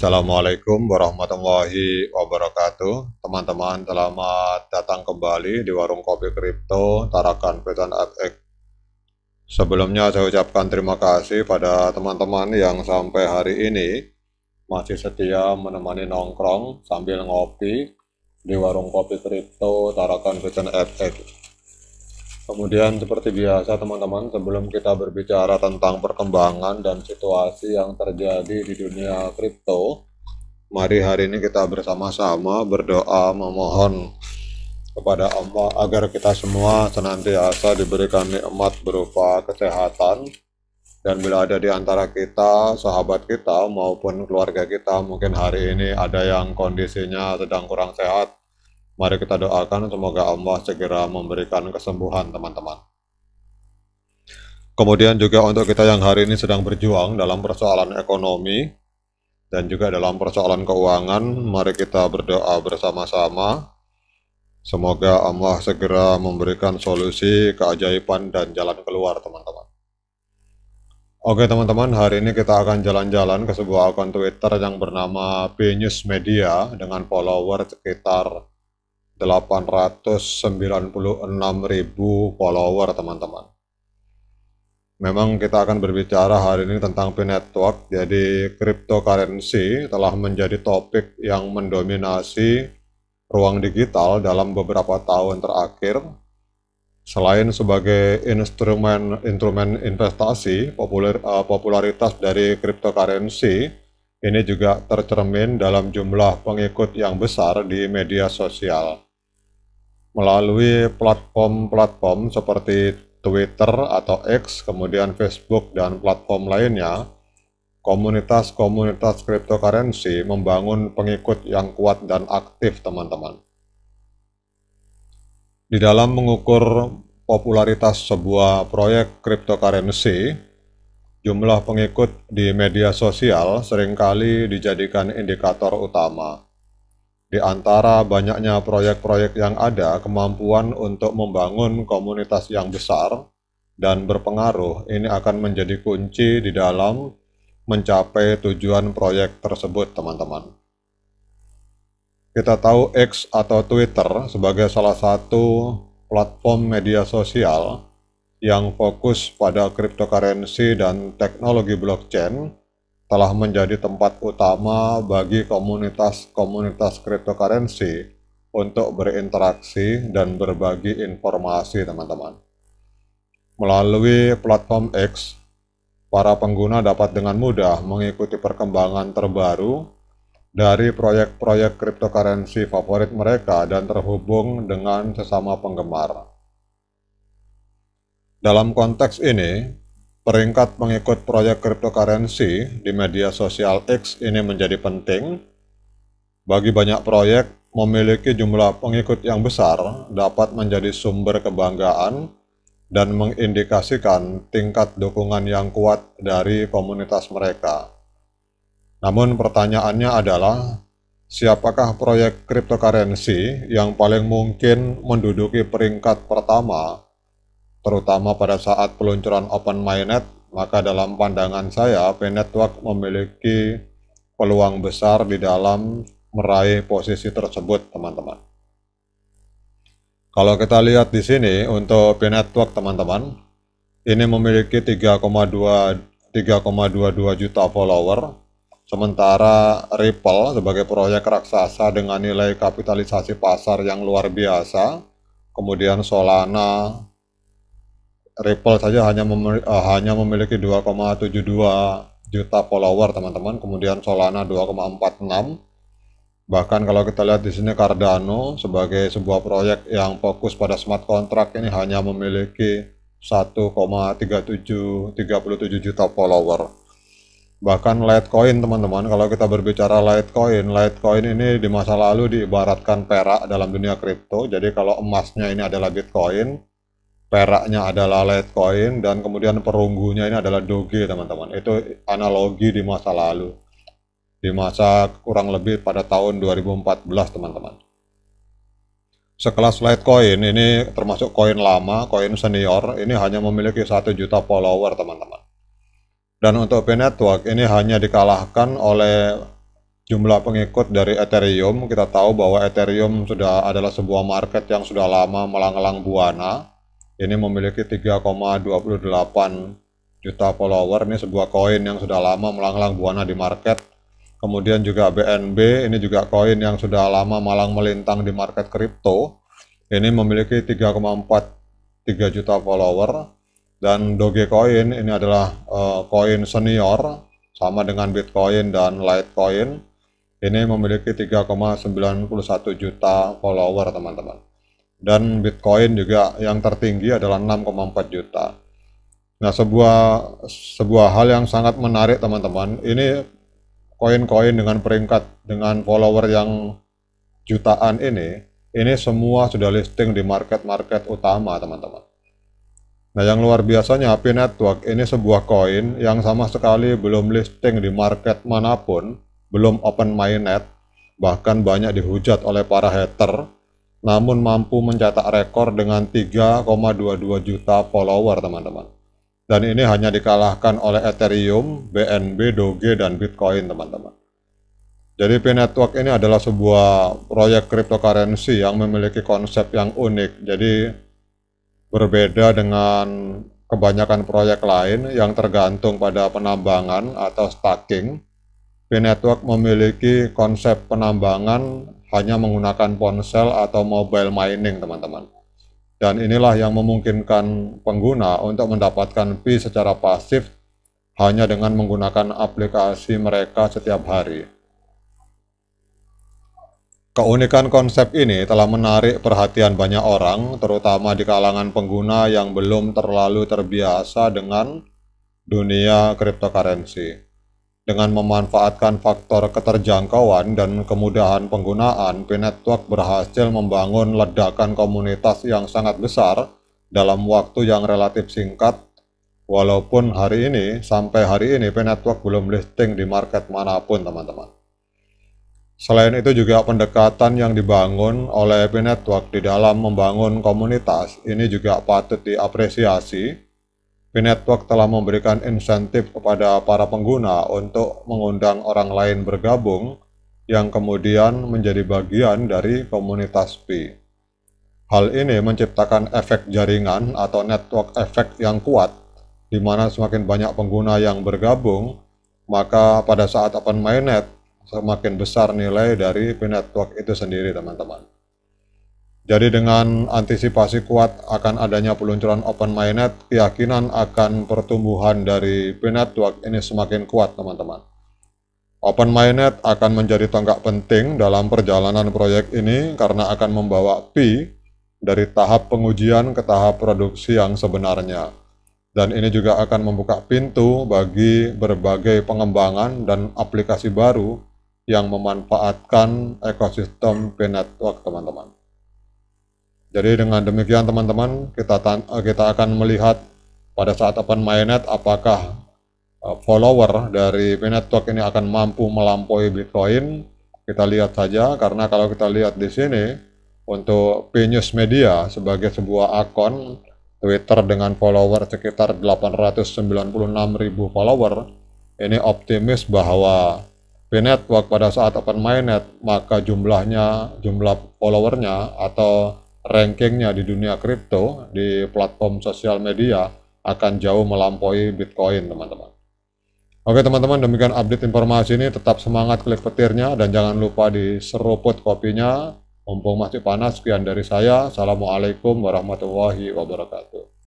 Assalamualaikum warahmatullahi wabarakatuh Teman-teman selamat datang kembali di Warung Kopi Kripto Tarakan Petan FX Sebelumnya saya ucapkan terima kasih pada teman-teman yang sampai hari ini Masih setia menemani nongkrong sambil ngopi di Warung Kopi Kripto Tarakan Petan FX Kemudian seperti biasa teman-teman, sebelum kita berbicara tentang perkembangan dan situasi yang terjadi di dunia kripto, mari hari ini kita bersama-sama berdoa memohon kepada Allah agar kita semua senantiasa diberikan nikmat berupa kesehatan dan bila ada di antara kita, sahabat kita maupun keluarga kita mungkin hari ini ada yang kondisinya sedang kurang sehat Mari kita doakan semoga Allah segera memberikan kesembuhan teman-teman. Kemudian juga untuk kita yang hari ini sedang berjuang dalam persoalan ekonomi dan juga dalam persoalan keuangan, mari kita berdoa bersama-sama. Semoga Allah segera memberikan solusi, keajaiban, dan jalan keluar teman-teman. Oke teman-teman, hari ini kita akan jalan-jalan ke sebuah akun Twitter yang bernama P Media dengan follower sekitar 896.000 follower teman-teman Memang kita akan berbicara hari ini tentang P Network, jadi cryptocurrency telah menjadi topik yang mendominasi ruang digital dalam beberapa tahun terakhir. Selain sebagai instrumen instrumen investasi, populer, uh, popularitas dari cryptocurrency ini juga tercermin dalam jumlah pengikut yang besar di media sosial melalui platform-platform seperti Twitter atau X, kemudian Facebook dan platform lainnya, komunitas-komunitas cryptocurrency membangun pengikut yang kuat dan aktif teman-teman. Di dalam mengukur popularitas sebuah proyek cryptocurrency, jumlah pengikut di media sosial seringkali dijadikan indikator utama. Di antara banyaknya proyek-proyek yang ada, kemampuan untuk membangun komunitas yang besar dan berpengaruh ini akan menjadi kunci di dalam mencapai tujuan proyek tersebut, teman-teman. Kita tahu X atau Twitter sebagai salah satu platform media sosial yang fokus pada cryptocurrency dan teknologi blockchain telah menjadi tempat utama bagi komunitas-komunitas cryptocurrency untuk berinteraksi dan berbagi informasi teman-teman. Melalui platform X, para pengguna dapat dengan mudah mengikuti perkembangan terbaru dari proyek-proyek cryptocurrency favorit mereka dan terhubung dengan sesama penggemar. Dalam konteks ini, Peringkat pengikut proyek cryptocurrency di media sosial X ini menjadi penting. Bagi banyak proyek, memiliki jumlah pengikut yang besar dapat menjadi sumber kebanggaan dan mengindikasikan tingkat dukungan yang kuat dari komunitas mereka. Namun pertanyaannya adalah, siapakah proyek cryptocurrency yang paling mungkin menduduki peringkat pertama terutama pada saat peluncuran Open Mainnet, maka dalam pandangan saya, P-Network memiliki peluang besar di dalam meraih posisi tersebut, teman-teman. Kalau kita lihat di sini, untuk P-Network, teman-teman, ini memiliki 3,22 juta follower, sementara Ripple sebagai proyek raksasa dengan nilai kapitalisasi pasar yang luar biasa, kemudian Solana Ripple saja hanya memiliki, uh, eh, hanya memiliki 2,72 juta follower teman-teman kemudian Solana 2,46 bahkan kalau kita lihat di sini Cardano sebagai sebuah proyek yang fokus pada smart contract ini hanya memiliki 1,3737 juta follower bahkan Litecoin teman-teman kalau kita berbicara Litecoin Litecoin ini di masa lalu diibaratkan perak dalam dunia kripto jadi kalau emasnya ini adalah Bitcoin peraknya adalah Litecoin dan kemudian perunggunya ini adalah Doge teman-teman itu analogi di masa lalu di masa kurang lebih pada tahun 2014 teman-teman sekelas Litecoin ini termasuk koin lama, koin senior ini hanya memiliki satu juta follower teman-teman dan untuk P Network ini hanya dikalahkan oleh jumlah pengikut dari Ethereum kita tahu bahwa Ethereum sudah adalah sebuah market yang sudah lama melanglang buana ini memiliki 3,28 juta follower ini sebuah koin yang sudah lama melanglang buana di market kemudian juga BNB ini juga koin yang sudah lama malang melintang di market kripto ini memiliki 3,43 juta follower dan Dogecoin ini adalah eh, koin uh, senior sama dengan Bitcoin dan Litecoin ini memiliki 3,91 juta follower teman-teman dan Bitcoin juga yang tertinggi adalah 6,4 juta. Nah, sebuah sebuah hal yang sangat menarik teman-teman, ini koin-koin dengan peringkat dengan follower yang jutaan ini, ini semua sudah listing di market-market utama teman-teman. Nah, yang luar biasanya HP Network ini sebuah koin yang sama sekali belum listing di market manapun, belum open mainnet, bahkan banyak dihujat oleh para hater namun mampu mencetak rekor dengan 3,22 juta follower teman-teman. Dan ini hanya dikalahkan oleh Ethereum, BNB, Doge, dan Bitcoin teman-teman. Jadi P Network ini adalah sebuah proyek cryptocurrency yang memiliki konsep yang unik. Jadi berbeda dengan kebanyakan proyek lain yang tergantung pada penambangan atau staking. P Network memiliki konsep penambangan hanya menggunakan ponsel atau mobile mining, teman-teman. Dan inilah yang memungkinkan pengguna untuk mendapatkan fee secara pasif hanya dengan menggunakan aplikasi mereka setiap hari. Keunikan konsep ini telah menarik perhatian banyak orang, terutama di kalangan pengguna yang belum terlalu terbiasa dengan dunia cryptocurrency. Dengan memanfaatkan faktor keterjangkauan dan kemudahan penggunaan, p berhasil membangun ledakan komunitas yang sangat besar dalam waktu yang relatif singkat. Walaupun hari ini, sampai hari ini p belum listing di market manapun teman-teman. Selain itu juga pendekatan yang dibangun oleh p di dalam membangun komunitas ini juga patut diapresiasi Network telah memberikan insentif kepada para pengguna untuk mengundang orang lain bergabung yang kemudian menjadi bagian dari komunitas P. Hal ini menciptakan efek jaringan atau network efek yang kuat, di mana semakin banyak pengguna yang bergabung, maka pada saat open mainnet semakin besar nilai dari P-Network itu sendiri teman-teman. Jadi dengan antisipasi kuat akan adanya peluncuran open mainnet, keyakinan akan pertumbuhan dari p e ini semakin kuat teman-teman. Open mainnet akan menjadi tonggak penting dalam perjalanan proyek ini karena akan membawa Pi dari tahap pengujian ke tahap produksi yang sebenarnya. Dan ini juga akan membuka pintu bagi berbagai pengembangan dan aplikasi baru yang memanfaatkan ekosistem p e teman-teman. Jadi dengan demikian teman-teman kita eh, kita akan melihat pada saat open mainnet apakah eh, follower dari network ini akan mampu melampaui Bitcoin. Kita lihat saja karena kalau kita lihat di sini untuk Pinus Media sebagai sebuah akun Twitter dengan follower sekitar 896 ribu follower ini optimis bahwa Pinetwork pada saat open mainnet maka jumlahnya jumlah followernya atau rankingnya di dunia kripto di platform sosial media akan jauh melampaui Bitcoin, teman-teman. Oke, teman-teman, demikian update informasi ini. Tetap semangat klik petirnya dan jangan lupa diseruput kopinya. Mumpung masih panas, sekian dari saya. Assalamualaikum warahmatullahi wabarakatuh.